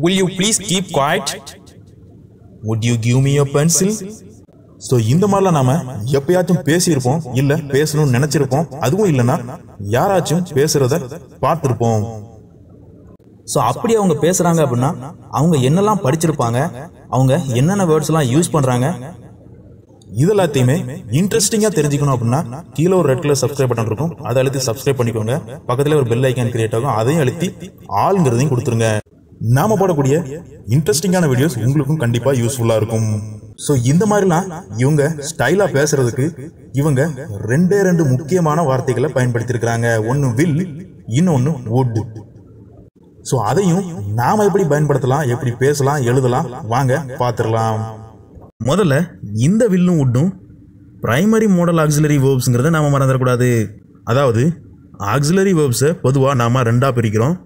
Will you please keep quiet? Would you give me your pencil? So இந்த மாதிரிலாம் நாம எப்பயாச்சும் பேசியிருப்போம் இல்ல பேசணும்னு நினைச்சிருப்போம் அதுவும் இல்லைன்னா யாராச்சும் பேசுறத பார்த்துருப்போம் ஸோ அப்படி அவங்க பேசுறாங்க அப்படின்னா அவங்க என்னெல்லாம் படிச்சிருப்பாங்க அவங்க என்னென்ன வேர்ட்ஸ் எல்லாம் யூஸ் பண்றாங்க இது எல்லாத்தையுமே இன்ட்ரெஸ்டிங்காக தெரிஞ்சுக்கணும் அப்படின்னா கீழே ஒரு ரெட் கலர் சப்ஸ்கிரைப் பட்டன் இருக்கும் அதை அழுத்தி சப்ஸ்கிரைப் பண்ணிக்கோங்க பக்கத்தில் ஒரு பெல் ஐக்கான் கிரியேட் ஆகும் அதையும் அழுத்தி ஆளுங்கிறதையும் கொடுத்துருங்க நாம போடக்கூடிய இன்ட்ரெஸ்டிங்கான வீடியோஸ் உங்களுக்கும் கண்டிப்பாக யூஸ்ஃபுல்லாக இருக்கும் ஸோ இந்த மாதிரிலாம் இவங்க ஸ்டைலாக பேசுறதுக்கு இவங்க ரெண்டே ரெண்டு முக்கியமான வார்த்தைகளை பயன்படுத்தியிருக்கிறாங்க ஒன்னு வில் இன்னொன்று வுட் ஸோ அதையும் நாம் எப்படி பயன்படுத்தலாம் எப்படி பேசலாம் எழுதலாம் வாங்க பார்த்துடலாம் முதல்ல இந்த வில்லும் வுட்டும் பிரைமரி மாடல் ஆக்சிலரி வேர்ப்ஸுங்கிறத நாம் மறந்துடக்கூடாது அதாவது ஆக்சிலரி வேர்ப்ஸை பொதுவாக நாம் ரெண்டாக பிரிக்கிறோம்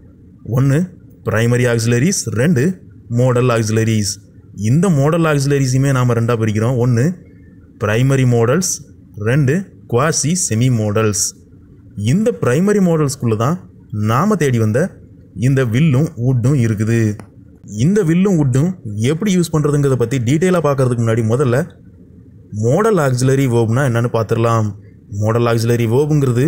ஒன்று ப்ரைமரி ஆக்சிலரிஸ் ரெண்டு மோடல் ஆக்சிலரிஸ் இந்த மோடல் ஆக்சிலரிஸுமே நாம் ரெண்டாக பிரிக்கிறோம் ஒன்று ப்ரைமரி மாடல்ஸ் ரெண்டு குவாசி செமி மாடல்ஸ் இந்த ப்ரைமரி மாடல்ஸ்குள்ளே தான் நாம் தேடி வந்த இந்த வில்லும் வுட்டும் இருக்குது இந்த வில்லும் வுட்டும் எப்படி யூஸ் பண்ணுறதுங்கிறத பற்றி டீட்டெயிலாக பார்க்குறதுக்கு முன்னாடி முதல்ல மோடல் ஆக்சிலரி வேர்ப்னா என்னென்னு பார்த்துடலாம் மோடல் ஆக்சிலரி வேர்புங்கிறது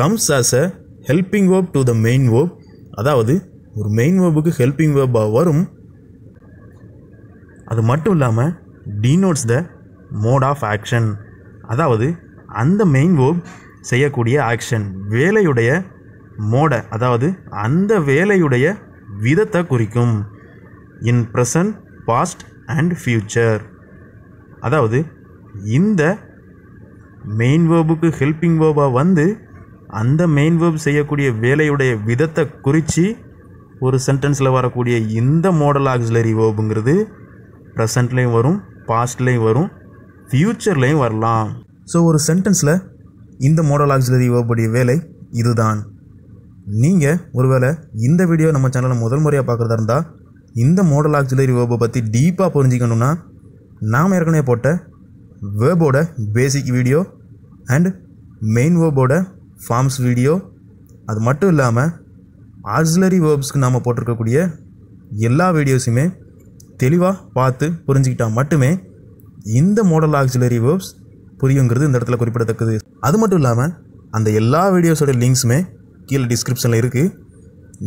comes as a helping verb to the main verb அதாவது ஒரு மெயின் வேர்புக்கு ஹெல்பிங் வேர்பாக வரும் அது மட்டும் இல்லாமல் denotes the mode of action அதாவது அந்த மெயின் வேர்ப் செய்யக்கூடிய ஆக்ஷன் வேலையுடைய மோடை அதாவது அந்த வேலையுடைய விதத்தை குறிக்கும் in present past and future அதாவது இந்த மெயின் வேர்புக்கு ஹெல்பிங் வேர்பாக வந்து அந்த மெயின் வேர்ப் செய்யக்கூடிய வேலையுடைய விதத்தை குறித்து ஒரு சென்டென்ஸில் வரக்கூடிய இந்த மாடல் ஆக்சிலரி வேர்புங்கிறது ப்ரெசண்ட்லேயும் வரும் பாஸ்ட்லேயும் வரும் ஃப்யூச்சர்லேயும் வரலாம் ஸோ ஒரு சென்டென்ஸில் இந்த மாடல் ஆக்சிலரி வேர்புடைய வேலை இதுதான் நீங்கள் ஒருவேளை இந்த வீடியோ நம்ம சேனலில் முதல் முறையாக பார்க்குறதா இருந்தால் இந்த மாடல் ஆக்சிலரி வேர்பை பற்றி டீப்பாக புரிஞ்சிக்கணுன்னா நாம் ஏற்கனவே போட்ட வேர்போட பேசிக் வீடியோ அண்ட் மெயின் வேர்போட ஃபார்ம்ஸ் வீடியோ அது மட்டும் இல்லாமல் ஆக்சிலரி வேர்ப்ஸ்க்கு நாம் போட்டிருக்கக்கூடிய எல்லா வீடியோஸுமே தெளிவாக பார்த்து புரிஞ்சுக்கிட்டால் மட்டுமே இந்த மாடல் ஆக்சிலரி வேர்ப்ஸ் புரியுங்கிறது இந்த இடத்துல குறிப்பிடத்தக்கது அது மட்டும் இல்லாமல் அந்த எல்லா வீடியோஸோட லிங்க்ஸுமே கீழே டிஸ்கிரிப்ஷனில் இருக்குது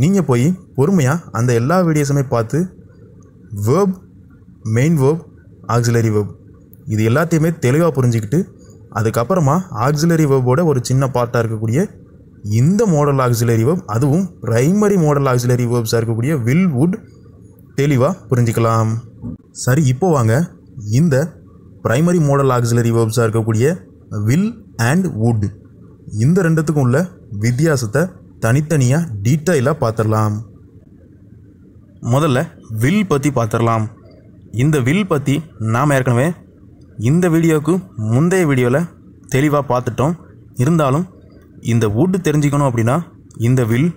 நீங்கள் போய் பொறுமையாக அந்த எல்லா வீடியோஸுமே பார்த்து verb main verb auxiliary verb இது எல்லாத்தையுமே தெளிவாக புரிஞ்சுக்கிட்டு அதுக்கப்புறமா ஆக்சிலரி வேர்போட ஒரு சின்ன பார்ட்டாக இருக்கக்கூடிய இந்த மாடல் ஆக்சிலரி வேர்ப் அதுவும் ப்ரைமரி மாடல் ஆக்சிலரி வேர்ப்ஸாக இருக்கக்கூடிய வில் வுட் தெளிவாக புரிஞ்சுக்கலாம் சரி இப்போ வாங்க இந்த ப்ரைமரி மாடல் ஆக்சிலரி வேர்ப்ஸாக இருக்கக்கூடிய வில் அண்ட் வுட் இந்த ரெண்டுத்துக்கும் உள்ள வித்தியாசத்தை தனித்தனியாக டீட்டெயிலாக பார்த்துடலாம் முதல்ல வில் பற்றி பார்த்துடலாம் இந்த வில் பற்றி நாம் ஏற்கனவே இந்த வீடியோவுக்கு முந்தைய வீடியோவில் தெளிவாக பார்த்துட்டோம் இருந்தாலும் இந்த வுட் தெரிஞ்சுக்கணும் அப்படின்னா இந்த வில்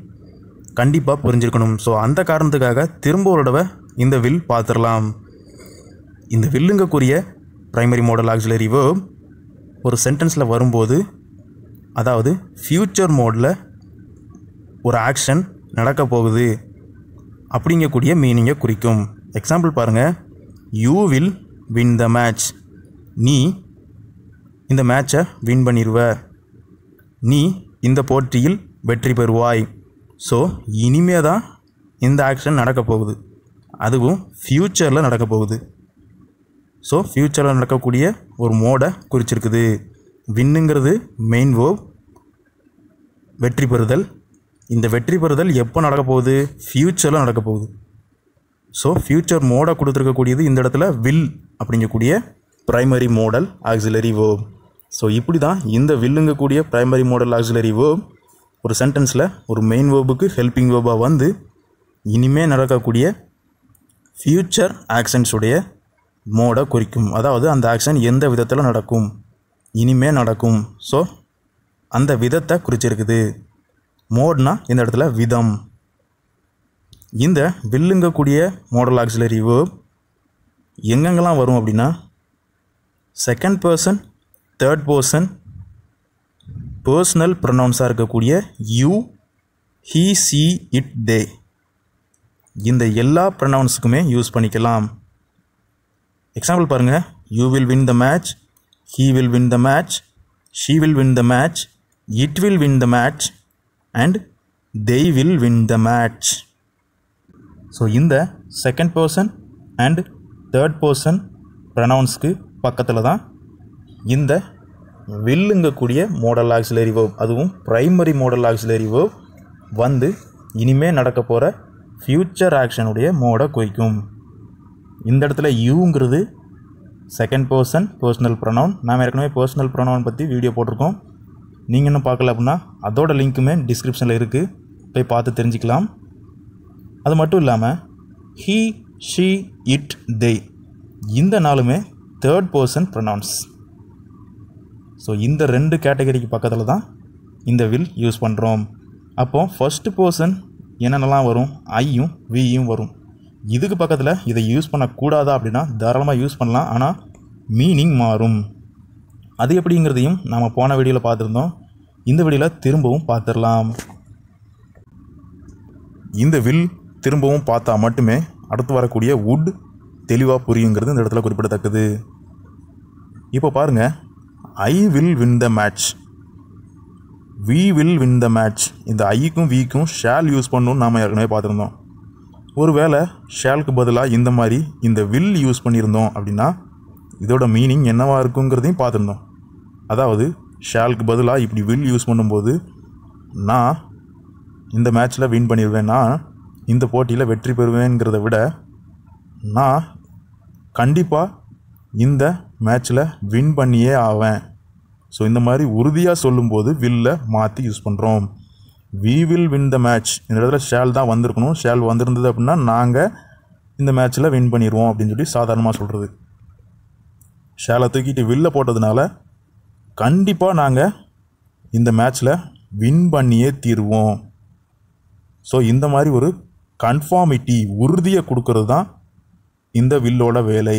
கண்டிப்பாக புரிஞ்சிருக்கணும் ஸோ அந்த காரணத்துக்காக திரும்ப ஒரு தடவை இந்த வில் பார்த்துடலாம் இந்த வில்லுங்கக்கூடிய ப்ரைமரி மோடல் ஆக்சிலரி வேர்ப் ஒரு சென்டென்ஸில் வரும்போது அதாவது ஃப்யூச்சர் மோடில் ஒரு ஆக்ஷன் நடக்க போகுது அப்படிங்கக்கூடிய மீனிங்கை குறிக்கும் எக்ஸாம்பிள் பாருங்கள் you will win the match நீ இந்த மேட்சை வின் பண்ணிடுவ நீ இந்த போட்டியில் வெற்றி பெறுவாய் ஸோ இனிமே தான் இந்த ஆக்ஷன் நடக்கப் போகுது அதுவும் ஃப்யூச்சரில் நடக்கப் போகுது ஸோ ஃப்யூச்சரில் நடக்கக்கூடிய ஒரு மோடை குறிச்சிருக்குது வின்னுங்கிறது மெயின் ஓவ் வெற்றி பெறுதல் இந்த வெற்றி பெறுதல் எப்போ நடக்கப் போகுது ஃப்யூச்சரில் நடக்கப் போகுது ஸோ ஃப்யூச்சர் மோடை கொடுத்துருக்கக்கூடியது இந்த இடத்துல வில் அப்படிங்கக்கூடிய primary modal auxiliary verb so இப்படி தான் இந்த வில்லுங்க கூடிய ப்ரைமரி மாடல் ஆக்சிலரி வேர்ப் ஒரு சென்டென்ஸில் ஒரு மெயின் வேர்புக்கு ஹெல்பிங் வேர்பாக வந்து இனிமே நடக்கக்கூடிய ஃப்யூச்சர் ஆக்ஷன்ஸுடைய மோடை குறிக்கும் அதாவது அந்த ஆக்ஷன் எந்த விதத்தில் நடக்கும் இனிமே நடக்கும் ஸோ அந்த விதத்தை குறிச்சிருக்குது மோட்னா இந்த இடத்துல விதம் இந்த வில்லுங்கக்கூடிய மாடல் ஆக்சிலரி வேர்ப் எங்கெங்கெல்லாம் வரும் அப்படின்னா second person third person personal ப்ரொனவுன்ஸாக இருக்கக்கூடிய you he she it they இந்த எல்லா ப்ரொனவுன்ஸுக்குமே யூஸ் பண்ணிக்கலாம் எக்ஸாம்பிள் பாருங்கள் you will win the match he will win the match she will win the match it will win the match and they will win the match so இந்த second person and third person ப்ரனவுன்ஸ்க்கு பக்கத்தில் தான் இந்த வில்லுங்கக்கூடிய modal auxiliary verb அதுவும் primary modal auxiliary verb வந்து இனிமேல் நடக்க போகிற ஃப்யூச்சர் ஆக்ஷனுடைய மோடை குறிக்கும் இந்த இடத்துல யூங்கிறது செகண்ட் பர்சன் பர்சனல் ப்ரொனவுன் நாம் ஏற்கனவே பர்சனல் ப்ரொனவுன் பற்றி வீடியோ போட்டிருக்கோம் நீங்கள் இன்னும் பார்க்கல அப்படின்னா அதோட லிங்க்குமே டிஸ்கிரிப்ஷனில் இருக்குது போய் பார்த்து தெரிஞ்சுக்கலாம் அது மட்டும் இல்லாமல் ஹீ ஷீ இட் தே இந்த நாளுமே தேர்ட் பர்சன் ப்ரொனவுன்ஸ் ஸோ இந்த ரெண்டு கேட்டகரிக்கு பக்கத்தில் தான் இந்த வில் யூஸ் பண்ணுறோம் அப்போது ஃபஸ்ட்டு பர்சன் என்னென்னலாம் வரும் ஐயும் வியும் வரும் இதுக்கு பக்கத்தில் இதை யூஸ் பண்ணக்கூடாதா அப்படின்னா தாராளமாக யூஸ் பண்ணலாம் ஆனால் மீனிங் மாறும் அது எப்படிங்கிறதையும் நாம் போன வீடியோவில் பார்த்துருந்தோம் இந்த வீடியோவில் திரும்பவும் பார்த்துடலாம் இந்த வில் திரும்பவும் பார்த்தா மட்டுமே அடுத்து வரக்கூடிய வுட் தெளிவாக புரியுங்கிறது இந்த இடத்துல குறிப்பிடத்தக்கது இப்போ பாருங்கள் I will win the match we will win the match இந்த ஐக்கும் விக்கும் ஷேல் யூஸ் பண்ணணும்னு நாம் ஏற்கனவே பார்த்துருந்தோம் ஒருவேளை ஷேலுக்கு பதிலாக இந்த மாதிரி இந்த வில் யூஸ் பண்ணியிருந்தோம் அப்படின்னா இதோட மீனிங் என்னவாக இருக்குங்கிறதையும் பார்த்துருந்தோம் அதாவது ஷேலுக்கு பதிலாக இப்படி வில் யூஸ் பண்ணும்போது நான் இந்த மேட்ச்சில் வின் பண்ணிடுவேன்னா இந்த போட்டியில் வெற்றி பெறுவேங்கிறத விட நான் கண்டிப்பாக இந்த மேட்ச்சில் வின் பண்ணியே ஆவேன் ஸோ இந்த மாதிரி உறுதியாக சொல்லும்போது வில்ல மாற்றி யூஸ் பண்ணுறோம் we will win the match இந்த இடத்துல ஷேல் தான் வந்திருக்கணும் ஷேல் வந்திருந்தது அப்படின்னா நாங்கள் இந்த மேட்ச்சில் வின் பண்ணிடுவோம் அப்படின்னு சொல்லி சாதாரணமாக சொல்கிறது ஷேலை தூக்கிட்டு வில்ல போட்டதுனால கண்டிப்பாக நாங்கள் இந்த மேட்ச்சில் வின் பண்ணியே தீருவோம் ஸோ இந்த மாதிரி ஒரு கன்ஃபார்மிட்டி உறுதியை கொடுக்கறது தான் இந்த வில்லோட வேலை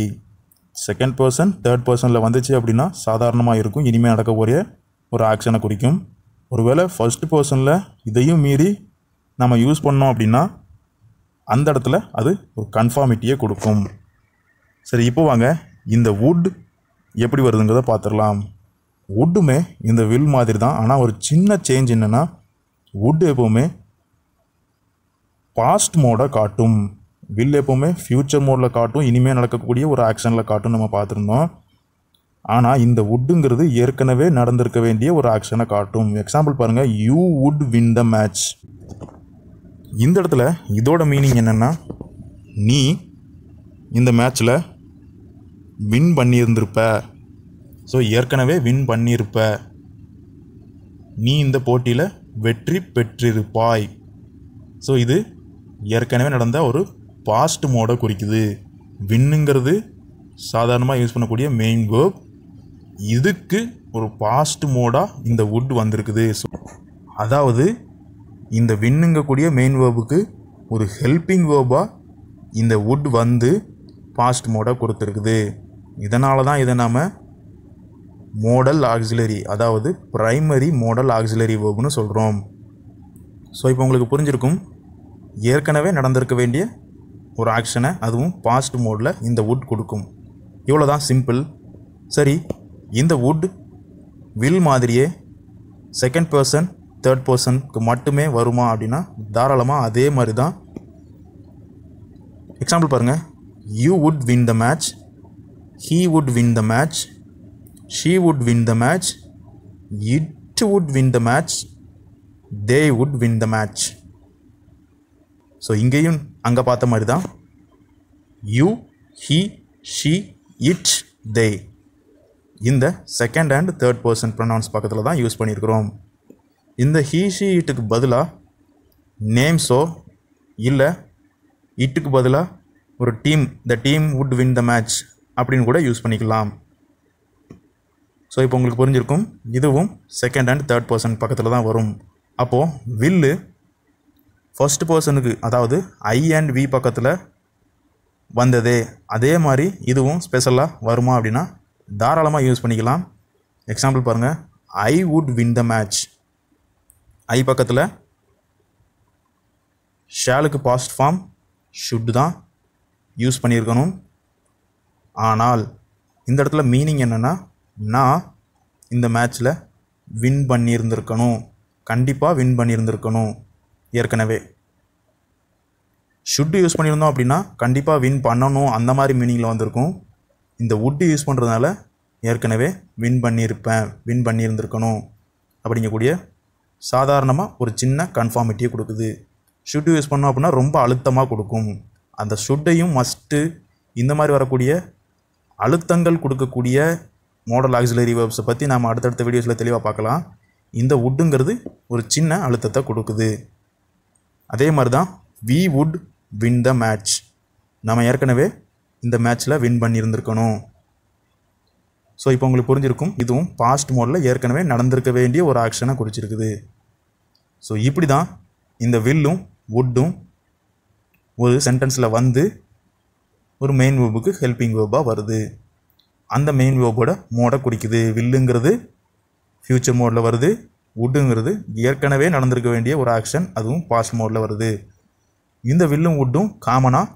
செகண்ட் பர்சன் தேர்ட் பர்சனில் வந்துச்சு அப்படின்னா சாதாரணமாக இருக்கும் இனிமேல் நடக்கக்கூடிய ஒரு ஆக்ஷனை குறிக்கும் ஒருவேளை ஃபஸ்ட்டு பர்சனில் இதையும் மீறி நம்ம யூஸ் பண்ணோம் அப்படின்னா அந்த இடத்துல அது ஒரு கன்ஃபார்மிட்டியை கொடுக்கும் சரி இப்போ வாங்க இந்த வுட் எப்படி வருதுங்கிறத பார்த்துடலாம் வுட்டுமே இந்த வில் மாதிரி தான் ஆனால் ஒரு சின்ன சேஞ்ச் என்னென்னா வுட் எப்போவுமே பாஸ்ட் மோடை காட்டும் வில் எப்போவுமே ஃப்யூச்சர் மோடில் காட்டும் இனிமேல் நடக்கக்கூடிய ஒரு ஆக்ஷனில் காட்டும் நம்ம பார்த்துருந்தோம் ஆனால் இந்த வுட்டுங்கிறது ஏற்கனவே நடந்திருக்க வேண்டிய ஒரு ஆக்ஷனை காட்டும் எக்ஸாம்பிள் பாருங்கள் you would win the match இந்த இடத்துல இதோட மீனிங் என்னென்னா நீ இந்த மேட்ச்சில் வின் பண்ணியிருந்திருப்ப ஸோ ஏற்கனவே வின் பண்ணியிருப்ப நீ இந்த போட்டியில் வெற்றி பெற்றிருப்பாய் ஸோ இது ஏற்கனவே நடந்த ஒரு பாஸ்ட் மோடை குறிக்குது வின்னுங்கிறது சாதாரணமாக யூஸ் பண்ணக்கூடிய மெயின் வேர்ப் இதுக்கு ஒரு பாஸ்ட் மோடாக இந்த வுட் வந்திருக்குது ஸோ அதாவது இந்த வின்னுங்கக்கூடிய மெயின் வேர்புக்கு ஒரு ஹெல்பிங் வேர்பாக இந்த வுட் வந்து பாஸ்ட் மோடாக கொடுத்துருக்குது இதனால தான் இதை நாம் மோடல் ஆக்சிலரி அதாவது ப்ரைமரி மோடல் ஆக்சிலரி வேர்புன்னு சொல்கிறோம் ஸோ இப்போ உங்களுக்கு புரிஞ்சிருக்கும் ஏற்கனவே நடந்திருக்க வேண்டிய ஒரு ஆக்ஷனை அதுவும் பாஸ்ட் மோடில் இந்த வுட் கொடுக்கும் இவ்வளோ தான் சிம்பிள் சரி இந்த வுட் வில் மாதிரியே செகண்ட் பர்சன் தேர்ட் பர்சனுக்கு மட்டுமே வருமா அப்படின்னா தாராளமாக அதே மாதிரி தான் எக்ஸாம்பிள் பாருங்கள் you would win the match he would win the match she would win the match it would win the match they would win the match so இங்கேயும் அங்கே பார்த்த மாதிரி தான் you he she it they இந்த second and third person pronouns பக்கத்தில் தான் use பண்ணியிருக்கிறோம் இந்த ஹீ ஷி இட்டுக்கு பதிலாக நேம்ஸோ இல்லை இட்டுக்கு பதிலாக ஒரு team the team would win the match அப்படின்னு கூட யூஸ் பண்ணிக்கலாம் ஸோ இப்போ உங்களுக்கு புரிஞ்சிருக்கும் இதுவும் செகண்ட் அண்ட் தேர்ட் பர்சன் பக்கத்தில் தான் வரும் அப்போது வில்லு ஃபர்ஸ்ட் பர்சனுக்கு அதாவது ஐ அண்ட் வி பக்கத்தில் வந்ததே அதே மாதிரி இதுவும் ஸ்பெஷலாக வருமா அப்படின்னா தாராளமாக யூஸ் பண்ணிக்கலாம் எக்ஸாம்பிள் பாருங்கள் I would win the match I பக்கத்தில் ஷேலுக்கு பாஸ்ட் ஃபார்ம் ஷுட் தான் யூஸ் பண்ணியிருக்கணும் ஆனால் இந்த இடத்துல மீனிங் என்னென்னா நான் இந்த மேட்ச்சில் வின் பண்ணியிருந்திருக்கணும் கண்டிப்பாக வின் பண்ணியிருந்திருக்கணும் ஏற்கனவே ஷுட்டு யூஸ் பண்ணியிருந்தோம் அப்படின்னா கண்டிப்பாக வின் பண்ணணும் அந்த மாதிரி மீனிங்கில் வந்திருக்கும் இந்த வுட்டு யூஸ் பண்ணுறதுனால ஏற்கனவே வின் பண்ணியிருப்பேன் வின் பண்ணியிருந்திருக்கணும் அப்படிங்கக்கூடிய சாதாரணமாக ஒரு சின்ன கன்ஃபார்மிட்டியை கொடுக்குது ஷுட்டு யூஸ் பண்ணோம் அப்படின்னா ரொம்ப அழுத்தமாக கொடுக்கும் அந்த ஷுட்டையும் மஸ்ட்டு இந்த மாதிரி வரக்கூடிய அழுத்தங்கள் கொடுக்கக்கூடிய மாடல் ஆக்சிலரி வேர்ப்ஸை பற்றி நாம் அடுத்தடுத்த வீடியோஸில் தெளிவாக பார்க்கலாம் இந்த உட்டுங்கிறது ஒரு சின்ன அழுத்தத்தை கொடுக்குது அதே மாதிரி தான் we would win the match நம்ம ஏற்கனவே இந்த மேட்ச்சில் வின் பண்ணியிருந்திருக்கணும் ஸோ இப்போ உங்களுக்கு புரிஞ்சிருக்கும் இதுவும் பாஸ்ட் மோடில் ஏற்கனவே நடந்திருக்க வேண்டிய ஒரு ஆக்ஷனை குறிச்சிருக்குது ஸோ இப்படி தான் இந்த வில்லும் வுட்டும் ஒரு சென்டென்ஸில் வந்து ஒரு மெயின் வேபுக்கு ஹெல்பிங் வேபாக வருது அந்த மெயின் வேபோட மோடை குடிக்குது வில்லுங்கிறது ஃப்யூச்சர் மோடில் வருது வுட்டுங்கிறது ஏற்கனவே நடந்திருக்க வேண்டிய ஒரு ஆக்ஷன் அதுவும் பாஸ்ட் மோடில் வருது இந்த வில்லும் வுட்டும் காமனாக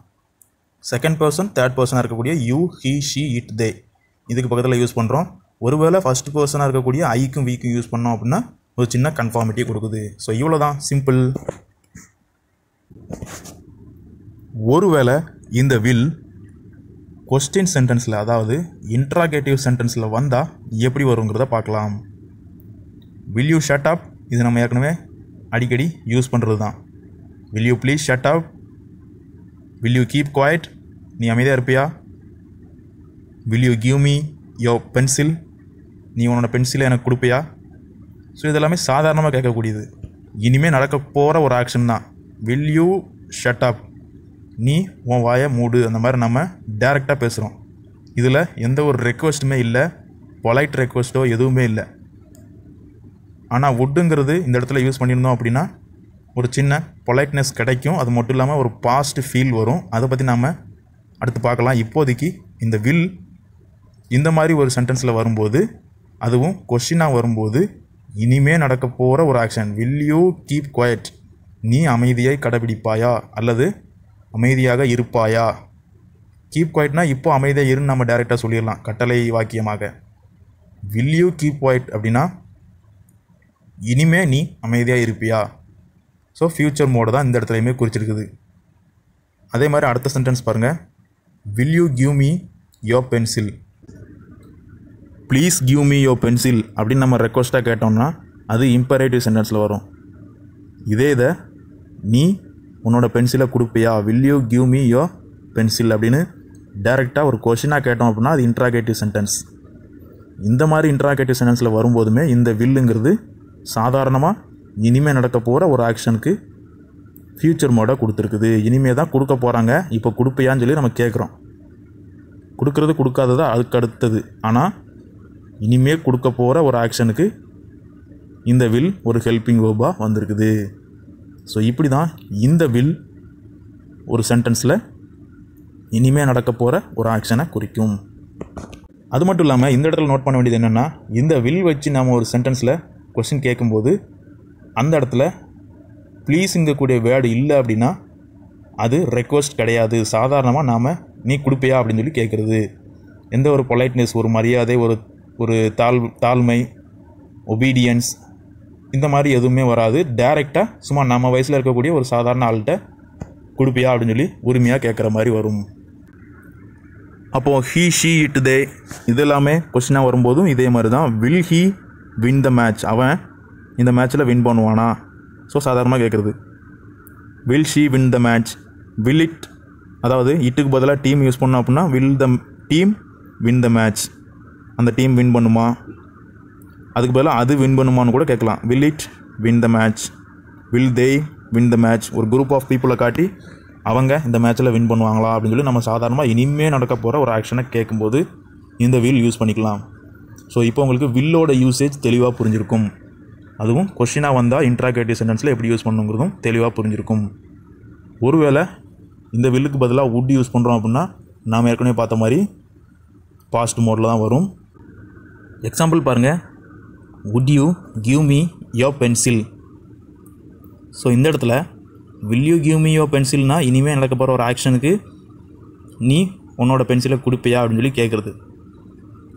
செகண்ட் பர்சன் தேர்ட் பர்சனாக இருக்கக்கூடிய you he she it they இதுக்கு பக்கத்தில் யூஸ் பண்ணுறோம் ஒருவேளை ஃபஸ்ட் பர்சனாக இருக்கக்கூடிய ஐக்கும் வீக்கும் யூஸ் பண்ணோம் அப்படின்னா ஒரு சின்ன கன்ஃபார்மிட்டி கொடுக்குது ஸோ இவ்வளோ தான் சிம்பிள் ஒருவேளை இந்த வில் கொஸ்டின் சென்டென்ஸில் அதாவது இன்ட்ராகேட்டிவ் சென்டென்ஸில் வந்தால் எப்படி வருங்கிறத பார்க்கலாம் வில் யூ ஷட் அப் இது நம்ம ஏற்கனவே அடிக்கடி யூஸ் பண்ணுறது தான் will you please shut up will you keep quiet நீ அமைதியாக இருப்பியா will you give me your pencil நீ உன்னோட பென்சிலை எனக்கு கொடுப்பியா ஸோ இதெல்லாமே சாதாரணமாக கேட்கக்கூடியது இனிமேல் நடக்க போகிற ஒரு ஆக்ஷன் தான் வில் யூ ஷட் அப் நீ உன் வாயை மூடு அந்த மாதிரி நம்ம டேரெக்டாக பேசுகிறோம் இதில் எந்த ஒரு ரெக்வஸ்ட்டுமே இல்லை பொலைட் ரெக்வஸ்ட்டோ எதுவுமே இல்லை ஆனால் வுட்டுங்கிறது இந்த இடத்துல யூஸ் பண்ணியிருந்தோம் அப்படின்னா ஒரு சின்ன பொலைட்னஸ் கிடைக்கும் அது மட்டும் இல்லாமல் ஒரு பாஸ்ட் ஃபீல் வரும் அதை பற்றி நாம் அடுத்து பார்க்கலாம் இப்போதைக்கு இந்த வில் இந்த மாதிரி ஒரு சென்டென்ஸில் வரும்போது அதுவும் கொஷினாக வரும்போது இனிமே நடக்க போகிற ஒரு action will you keep quiet நீ அமைதியை கடைபிடிப்பாயா அல்லது அமைதியாக இருப்பாயா கீப் குவாய்ட்னா இப்போ அமைதியாக இருன்னு நம்ம டேரெக்டாக சொல்லிடலாம் கட்டளை வாக்கியமாக வில் யூ கீப் குவாய்ட் அப்படின்னா இனிமே நீ அமைதியாக இருப்பியா ஸோ ஃப்யூச்சர் மோடை தான் இந்த இடத்துலையுமே குறிச்சிருக்குது அதே மாதிரி அடுத்த சென்டென்ஸ் பாருங்கள் will you give me your pencil please give me your pencil அப்படின்னு நம்ம ரெக்வஸ்ட்டாக கேட்டோம்னா அது இம்பரேட்டிவ் சென்டென்ஸில் வரும் இதே இதை நீ உன்னோட பென்சிலை கொடுப்பியா will you give me your pencil அப்படின்னு டைரெக்டாக ஒரு கொஷினாக கேட்டோம் அப்படின்னா அது இன்ட்ராகேட்டிவ் சென்டென்ஸ் இந்த மாதிரி இன்ட்ராகேட்டிவ் சென்டென்ஸில் வரும்போதுமே இந்த வில்லுங்கிறது சாதாரணமாக இனிமேல் நடக்க போகிற ஒரு ஆக்ஷனுக்கு ஃப்யூச்சர் மோடாக கொடுத்துருக்குது இனிமே தான் கொடுக்க போகிறாங்க இப்போ கொடுப்பையான்னு சொல்லி நம்ம கேட்குறோம் கொடுக்குறது கொடுக்காதது அதுக்கு அடுத்தது ஆனால் இனிமேல் கொடுக்க போகிற ஒரு ஆக்ஷனுக்கு இந்த வில் ஒரு ஹெல்பிங் வேர்பாக வந்திருக்குது ஸோ இப்படி தான் இந்த வில் ஒரு சென்டென்ஸில் இனிமேல் நடக்க போகிற ஒரு ஆக்ஷனை குறிக்கும் அது மட்டும் இல்லாமல் இந்த இடத்துல நோட் பண்ண வேண்டியது என்னென்னா இந்த வில் வச்சு நாம் ஒரு சென்டென்ஸில் கொஸ்டின் கேட்கும்போது அந்த இடத்துல ப்ளீஸுங்கக்கூடிய வேர்டு இல்லை அப்படின்னா அது ரெக்வஸ்ட் கிடையாது சாதாரணமாக நாம் நீ கொடுப்பியா அப்படின்னு சொல்லி கேட்குறது எந்த ஒரு பொலைட்னஸ் ஒரு மரியாதை ஒரு ஒரு தாழ் தாழ்மை ஒபீடியன்ஸ் இந்த மாதிரி எதுவுமே வராது டேரெக்டாக சும்மா நம்ம வயசில் இருக்கக்கூடிய ஒரு சாதாரண ஆள்கிட்ட கொடுப்பியா அப்படின்னு சொல்லி உரிமையாக கேட்குற மாதிரி வரும் அப்போது ஹீ ஷீ இட் தே இது எல்லாமே கொஸ்டினாக வரும்போதும் இதே மாதிரி தான் will he win the match அவன் இந்த மேட்ச்சில் வின் பண்ணுவானா ஸோ சாதாரணமாக கேட்குறது will she win the match will it அதாவது இட்டுக்கு பதிலாக டீம் யூஸ் பண்ணோம் அப்படின்னா will the team win the match அந்த டீம் வின் பண்ணுமா அதுக்கு பதிலாக அது வின் பண்ணுமான்னு கூட கேட்கலாம் will it win the match will they win the match ஒரு குரூப் ஆஃப் பீப்புளை காட்டி அவங்க இந்த மேட்ச்சில் வின் பண்ணுவாங்களா அப்படின்னு சொல்லி நம்ம சாதாரணமாக இனிமே நடக்க போகிற ஒரு ஆக்ஷனை கேட்கும்போது இந்த வீல் யூஸ் பண்ணிக்கலாம் ஸோ இப்போ உங்களுக்கு வில்லோட யூசேஜ் தெளிவாக புரிஞ்சிருக்கும் அதுவும் கொஷினாக வந்தால் இன்ட்ராகேட்டிவ் சென்டென்ஸில் எப்படி யூஸ் பண்ணுங்கிறதும் தெளிவாக புரிஞ்சிருக்கும் ஒருவேளை இந்த வில்லுக்கு பதிலாக வுட் யூஸ் பண்ணுறோம் அப்படின்னா நாம் ஏற்கனவே பார்த்த மாதிரி பாஸ்ட் மோடில் தான் வரும் எக்ஸாம்பிள் பாருங்கள் would you give me your pencil so இந்த இடத்துல will you give me your பென்சில்னால் இனிமேல் நடக்க போகிற ஒரு ஆக்ஷனுக்கு நீ உன்னோட பென்சிலை கொடுப்பியா அப்படின்னு சொல்லி கேட்குறது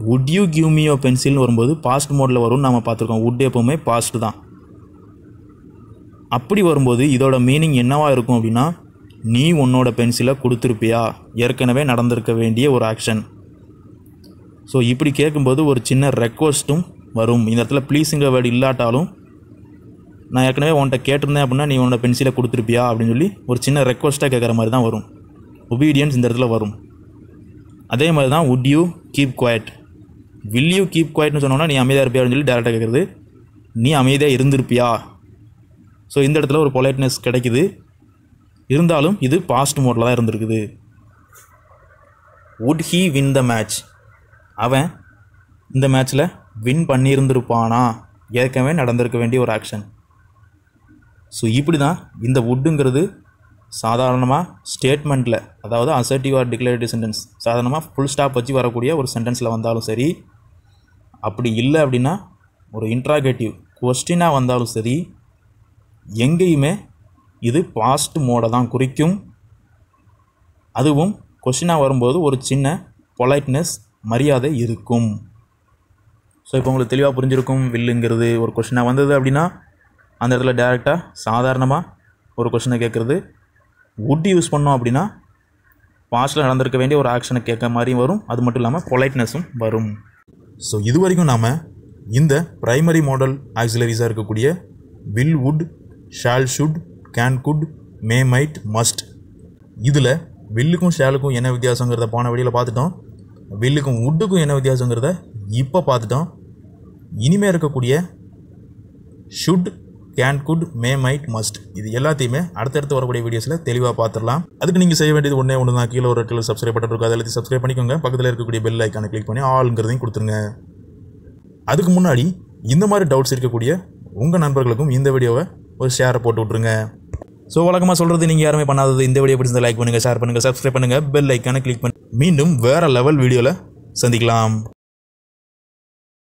would you give me your பென்சில்னு வரும்போது பாஸ்ட் மோடில் வரும் நம்ம பார்த்துருக்கோம் வுட் எப்போவுமே பாஸ்ட் தான் அப்படி வரும்போது இதோட மீனிங் என்னவாக இருக்கும் அப்படின்னா நீ உன்னோட பென்சிலை கொடுத்துருப்பியா ஏற்கனவே நடந்திருக்க வேண்டிய ஒரு ஆக்ஷன் ஸோ இப்படி கேட்கும்போது ஒரு சின்ன ரெக்வஸ்ட்டும் வரும் இந்த இடத்துல ப்ளீஸுங்கிற வேர்டு இல்லாட்டாலும் நான் ஏற்கனவே உன்ட்ட கேட்டிருந்தேன் அப்படின்னா நீ உன்னோட பென்சிலை கொடுத்துருப்பியா அப்படின்னு சொல்லி ஒரு சின்ன ரெக்வஸ்ட்டாக கேட்குற மாதிரி தான் வரும் ஒபீடியன்ஸ் இந்த இடத்துல வரும் அதே மாதிரி தான் would you keep quiet will you keep குவாய்ட்னு சொன்னோன்னா நீ அமைதியாக இருப்பியா சொல்லி டேரெக்டாக கேட்குறது நீ அமைதியாக இருந்திருப்பியா ஸோ இந்த இடத்துல ஒரு பொலைட்னஸ் கிடைக்குது இருந்தாலும் இது பாஸ்ட் மோடில் தான் இருந்திருக்குது would he win the match அவன் இந்த மேட்ச்சில் வின் பண்ணியிருந்திருப்பானா ஏற்கனவே நடந்திருக்க வேண்டிய ஒரு ஆக்ஷன் ஸோ இப்படி தான் இந்த வுட்டுங்கிறது சாதாரணமாக ஸ்டேட்மெண்ட்டில் அதாவது அசர்டிவ் ஆர் டிக்ளேரேட்டிவ் சென்டென்ஸ் சாதாரணமாக ஃபுல் ஸ்டாப் வச்சு வரக்கூடிய ஒரு சென்டென்ஸில் வந்தாலும் சரி அப்படி இல்லை அப்படின்னா ஒரு இன்ட்ராகேட்டிவ் கொஸ்டினாக வந்தாலும் சரி எங்கேயுமே இது பாஸ்ட் மோடை தான் குறிக்கும் அதுவும் கொஸ்டினாக வரும்போது ஒரு சின்ன பொலைட்னஸ் மரியாதை இருக்கும் ஸோ இப்போ உங்களுக்கு தெளிவாக புரிஞ்சிருக்கும் வில்லுங்கிறது ஒரு கொஷினாக வந்தது அப்படின்னா அந்த இடத்துல டேரெக்டாக சாதாரணமாக ஒரு கொஷினை கேட்குறது வுட் யூஸ் பண்ணோம் அப்படின்னா பாஸ்ட்டில் நடந்திருக்க வேண்டிய ஒரு ஆக்ஷனை கேட்க மாதிரியும் வரும் அது மட்டும் இல்லாமல் பொலைட்னஸும் வரும் ஸோ இது வரைக்கும் நாம் இந்த ப்ரைமரி மாடல் ஆக்சிலரிஸாக இருக்கக்கூடிய will would shall should can could may might must இதில் வில்லுக்கும் ஷாலுக்கும் என்ன வித்தியாசங்கிறத போன வழியில் பார்த்துட்டோம் வில்லுக்கும் வுட்டுக்கும் என்ன வித்தியாசங்கிறத இப்போ பார்த்துட்டோம் இனிமேல் இருக்கக்கூடிய should can could may might must இது எல்லாத்தையுமே அடுத்தடுத்து வரக்கூடிய வீடியோஸில் தெளிவாக பார்த்துடலாம் அதுக்கு நீங்கள் செய்ய வேண்டியது ஒன்றே ஒன்று தான் கீழே ஒரு இடத்துல சப்ஸ்கிரைப் பட்டன் இருக்கும் அதில் சப்ஸ்கிரைப் பண்ணிக்கோங்க பக்கத்தில் இருக்கக்கூடிய பெல் ஐக்கானை கிளிக் பண்ணி ஆளுங்கிறதையும் கொடுத்துருங்க அதுக்கு முன்னாடி இந்த மாதிரி டவுட்ஸ் இருக்கக்கூடிய உங்கள் நண்பர்களுக்கும் இந்த வீடியோவை ஒரு ஷேரை போட்டு விட்ருங்க ஸோ வழக்கமாக சொல்கிறது நீங்கள் யாருமே பண்ணாதது இந்த வீடியோ பிடிச்சிருந்தா லைக் பண்ணுங்கள் ஷேர் பண்ணுங்கள் சப்ஸ்கிரைப் பண்ணுங்கள் பெல் ஐக்கானை கிளிக் பண்ணி மீண்டும் வேறு லெவல் வீடியோவில் சந்திக்கலாம்